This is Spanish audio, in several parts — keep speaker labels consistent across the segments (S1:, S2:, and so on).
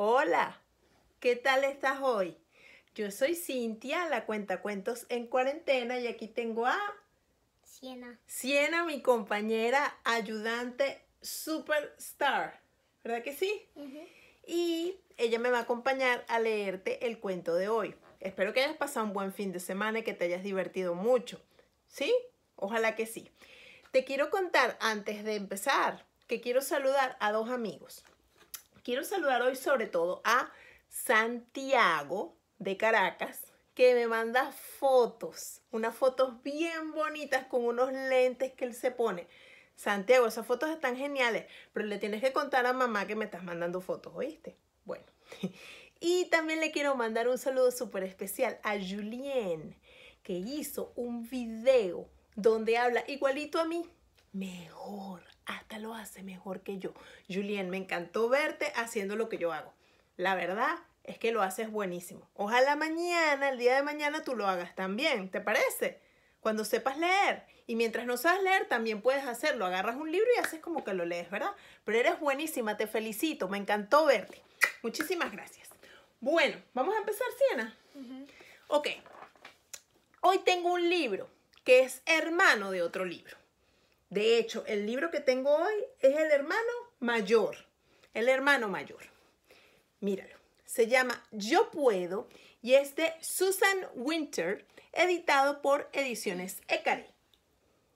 S1: Hola, ¿qué tal estás hoy? Yo soy Cintia, la cuenta cuentos en cuarentena y aquí tengo a... Siena. Siena, mi compañera ayudante superstar, ¿verdad que sí? Y ella me va a acompañar a leerte el cuento de hoy. Espero que hayas pasado un buen fin de semana y que te hayas divertido mucho, ¿sí? Ojalá que sí. Te quiero contar antes de empezar que quiero saludar a dos amigos quiero saludar hoy sobre todo a Santiago de Caracas, que me manda fotos, unas fotos bien bonitas con unos lentes que él se pone. Santiago, esas fotos están geniales, pero le tienes que contar a mamá que me estás mandando fotos, ¿oíste? Bueno, y también le quiero mandar un saludo súper especial a Julien, que hizo un video donde habla igualito a mí, mejor, hasta lo hace mejor que yo. Julien, me encantó verte haciendo lo que yo hago. La verdad es que lo haces buenísimo. Ojalá mañana, el día de mañana, tú lo hagas también, ¿te parece? Cuando sepas leer. Y mientras no sabes leer, también puedes hacerlo. Agarras un libro y haces como que lo lees, ¿verdad? Pero eres buenísima, te felicito, me encantó verte. Muchísimas gracias. Bueno, vamos a empezar, Siena. Ok. Hoy tengo un libro que es hermano de otro libro. De hecho, el libro que tengo hoy es El hermano mayor. El hermano mayor. Míralo. Se llama Yo Puedo y es de Susan Winter, editado por Ediciones Ecari.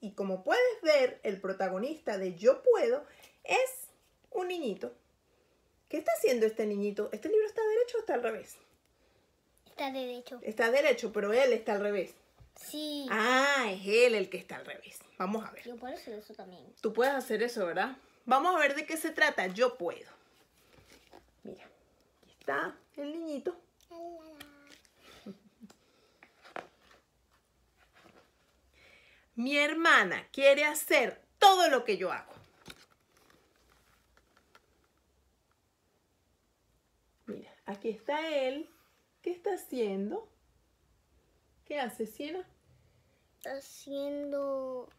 S1: Y como puedes ver, el protagonista de Yo Puedo es un niñito. ¿Qué está haciendo este niñito? ¿Este libro está derecho o está al revés? Está derecho. Está derecho, pero él está al revés. Sí. Ah, es él el que está al revés. Vamos a ver. Yo puedo hacer eso también. Tú puedes hacer eso, ¿verdad? Vamos a ver de qué se trata. Yo puedo. Mira, aquí está el niñito. Mi hermana quiere hacer todo lo que yo hago. Mira, aquí está él. ¿Qué está haciendo? ¿Qué hace, Siena? Haciendo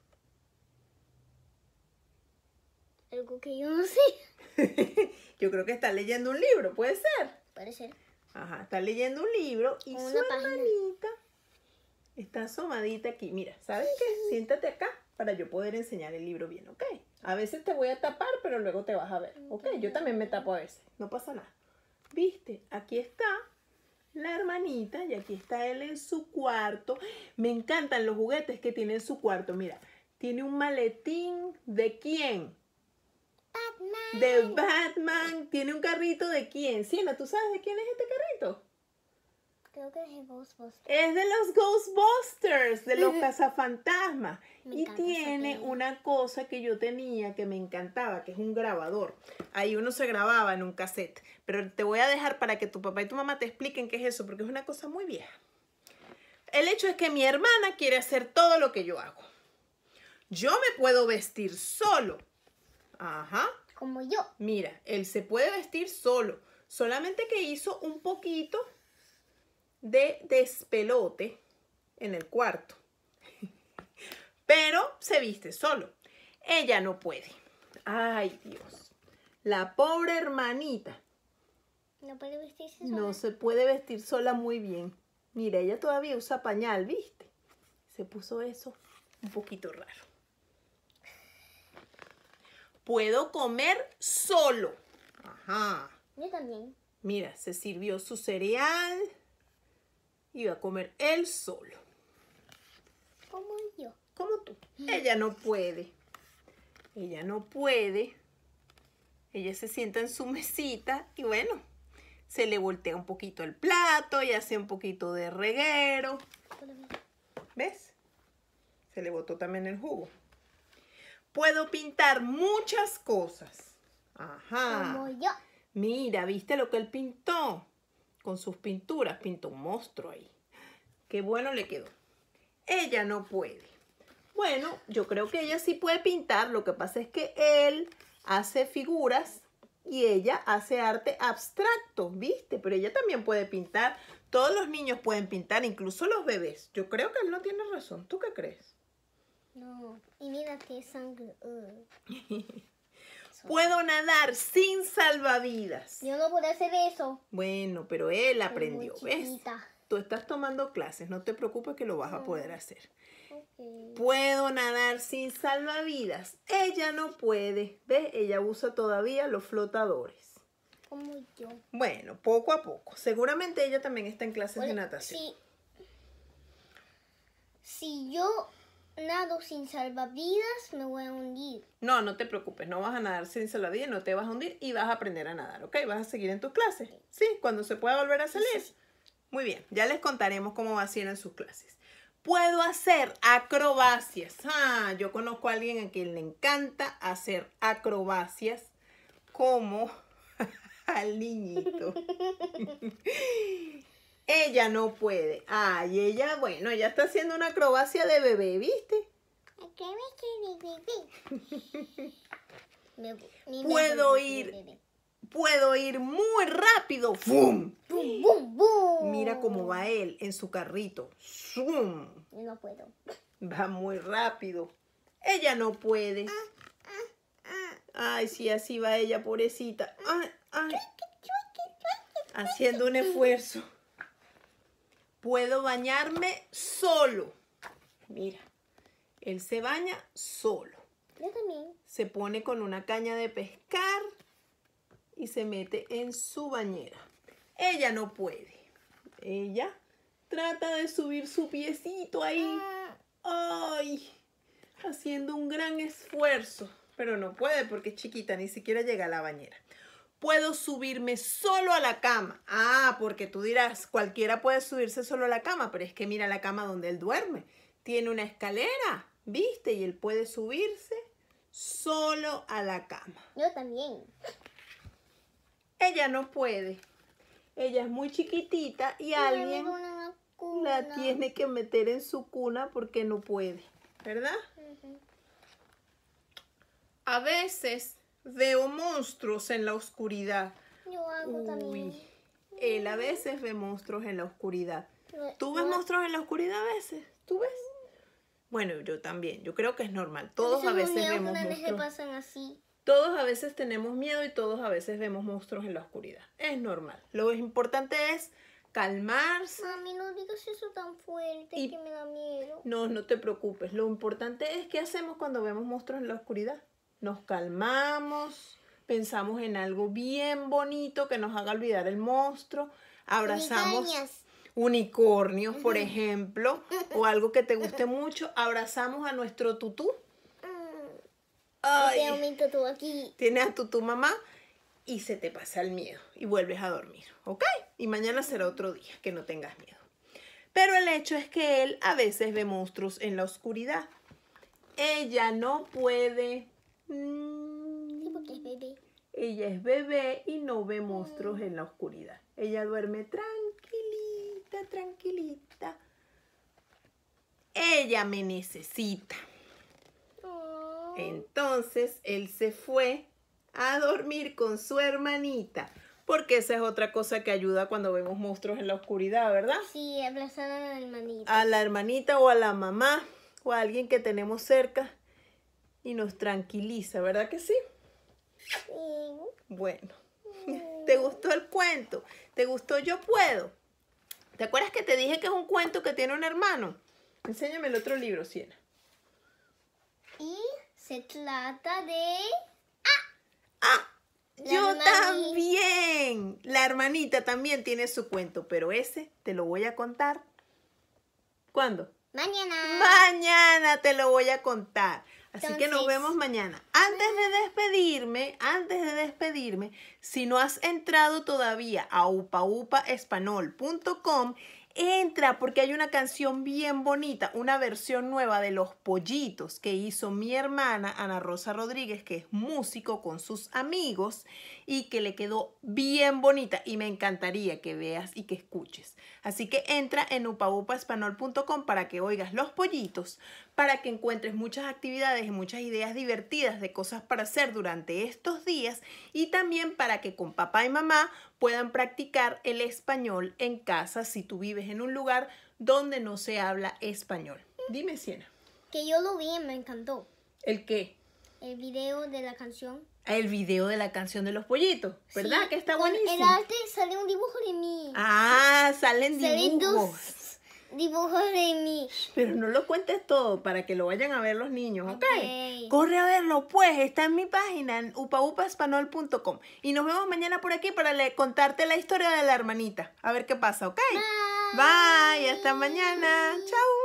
S1: algo que yo no sé. yo creo que está leyendo un libro, puede ser. Puede ser. Ajá, está leyendo un libro y su hermanita está asomadita aquí. Mira, ¿sabes qué? Siéntate acá para yo poder enseñar el libro bien, ¿ok? A veces te voy a tapar, pero luego te vas a ver, ¿ok? Yo también me tapo a veces, no pasa nada. ¿Viste? Aquí está la hermanita y aquí está él en su cuarto. Me encantan los juguetes que tiene en su cuarto. Mira, tiene un maletín de quién? Batman. De Batman. Tiene un carrito de quién? Siena, ¿tú sabes de quién es este carrito? Creo que es de Ghostbusters. Es de los Ghostbusters, de los cazafantasmas. y tiene una cosa que yo tenía que me encantaba, que es un grabador. Ahí uno se grababa en un cassette. Pero te voy a dejar para que tu papá y tu mamá te expliquen qué es eso, porque es una cosa muy vieja. El hecho es que mi hermana quiere hacer todo lo que yo hago. Yo me puedo vestir solo. Ajá. Como yo. Mira, él se puede vestir solo. Solamente que hizo un poquito de despelote en el cuarto. Pero se viste solo. Ella no puede. Ay, Dios. La pobre hermanita. No puede vestirse sola. No se puede vestir sola muy bien. Mira, ella todavía usa pañal, ¿viste? Se puso eso un poquito raro. Puedo comer solo. Ajá. Yo también. Mira, se sirvió su cereal va a comer él solo. Como yo. Como tú. Ella no puede. Ella no puede. Ella se sienta en su mesita y bueno, se le voltea un poquito el plato y hace un poquito de reguero. ¿Ves? Se le botó también el jugo. Puedo pintar muchas cosas. Ajá. Como yo. Mira, ¿viste lo que él pintó? con sus pinturas, pintó un monstruo ahí. Qué bueno le quedó. Ella no puede. Bueno, yo creo que ella sí puede pintar, lo que pasa es que él hace figuras y ella hace arte abstracto, ¿viste? Pero ella también puede pintar, todos los niños pueden pintar, incluso los bebés. Yo creo que él no tiene razón, ¿tú qué crees? No, y mira que sangre. Uh. Puedo nadar sin salvavidas. Yo no puedo hacer eso. Bueno, pero él aprendió, ¿ves? Tú estás tomando clases, no te preocupes que lo vas a mm. poder hacer. Puedo nadar sin salvavidas. Ella no puede. ¿Ves? Ella usa todavía los flotadores. Como yo. Bueno, poco a poco. Seguramente ella también está en clases de natación. Sí. si yo nado sin salvavidas, me voy a hundir. No, no te preocupes, no vas a nadar sin salvavidas, no te vas a hundir y vas a aprender a nadar, ¿ok? Vas a seguir en tus clases, ¿sí? Cuando se pueda volver a salir. Muy bien, ya les contaremos cómo va a ser en sus clases. Puedo hacer acrobacias. Ah, yo conozco a alguien a quien le encanta hacer acrobacias como al niñito. Ella no puede. Ay, ella, bueno, ella está haciendo una acrobacia de bebé, ¿viste? puedo ir, puedo ir muy rápido. ¡Fum! ¡Bum, bum, Mira cómo va él en su carrito. ¡Zum! No puedo. Va muy rápido. Ella no puede. Ah, ah, ah. Ay, sí, así va ella, pobrecita. Haciendo un esfuerzo puedo bañarme solo. Mira, él se baña solo. Yo también. Se pone con una caña de pescar y se mete en su bañera. Ella no puede. Ella trata de subir su piecito ahí. Ah. ¡Ay! Haciendo un gran esfuerzo. Pero no puede porque es chiquita, ni siquiera llega a la bañera puedo subirme solo a la cama. Ah, porque tú dirás, cualquiera puede subirse solo a la cama, pero es que mira la cama donde él duerme. Tiene una escalera, ¿viste? Y él puede subirse solo a la cama. Yo también. Ella no puede. Ella es muy chiquitita y, alguien la tiene que meter en su cuna porque no puede, ¿verdad? A veces Veo monstruos en la oscuridad. Yo hago también. Él a veces ve monstruos en la oscuridad. ¿Tú ves monstruos en la oscuridad a veces? ¿Tú ves? Bueno, yo también. Yo creo que es normal. Todos a veces, vemos monstruos. Todos a veces tenemos miedo y todos a veces vemos monstruos en la oscuridad. Es normal. Lo importante es calmarse. Mami, no digas eso tan fuerte que me da miedo. No, no te preocupes. Lo importante es qué hacemos cuando vemos monstruos en la oscuridad nos calmamos, pensamos en algo bien bonito que nos haga olvidar el monstruo, abrazamos unicornios, por ejemplo, o algo que te guste mucho, abrazamos a nuestro tutú. Mm. Tiene a mi tutú aquí. Tiene a tutú mamá y se te pasa el miedo y vuelves a dormir, ¿ok? Y mañana será otro día que no tengas miedo. Pero el hecho es que él a veces ve monstruos en la oscuridad. Ella no puede Mm. porque es bebé. Ella es bebé y no ve mm. monstruos en la oscuridad. Ella duerme tranquilita, tranquilita. Ella me necesita. Oh. Entonces él se fue a dormir con su hermanita. Porque esa es otra cosa que ayuda cuando vemos monstruos en la oscuridad, ¿verdad? Sí, abrazar a la hermanita. A la hermanita o a la mamá o a alguien que tenemos cerca y nos tranquiliza, ¿verdad que sí? Sí. Bueno, mm. ¿te gustó el cuento? ¿Te gustó Yo Puedo? ¿Te acuerdas que te dije que es un cuento que tiene un hermano? Enséñame el otro libro, Siena. Y se trata de...
S2: ¡Ah! Yo
S1: también. La hermanita también tiene su cuento, pero ese te lo voy a contar. ¿Cuándo? Mañana. Mañana te lo voy a contar. Así que nos vemos mañana. Antes de despedirme, antes de despedirme, si no has entrado todavía a upaupaespanol.com, entra porque hay una canción bien bonita, una versión nueva de Los Pollitos que hizo mi hermana Ana Rosa Rodríguez, que es músico con sus amigos y que le quedó bien bonita y me encantaría que veas y que escuches. Así que entra en upaupaespanol.com para que oigas Los Pollitos, para que encuentres muchas actividades y muchas ideas divertidas de cosas para hacer durante estos días y también para que con papá y mamá puedan practicar el español en casa si tú vives en un lugar donde no se habla español. Dime, Siena. Que yo lo vi me encantó. ¿El qué? El video de la canción ah, el video de la canción de los pollitos, ¿verdad? que está buenísimo. El arte sale un dibujo de mí. Ah, salen dibujos dibujos de mí. Pero no lo cuentes todo para que lo vayan a ver los niños, ¿ok? Corre a verlo, pues. Está en mi página, en upaupaspanol.com. Y nos vemos mañana por aquí para contarte la historia de la hermanita. A ver qué pasa, ¿ok? Bye. Bye. Hasta mañana. Chao.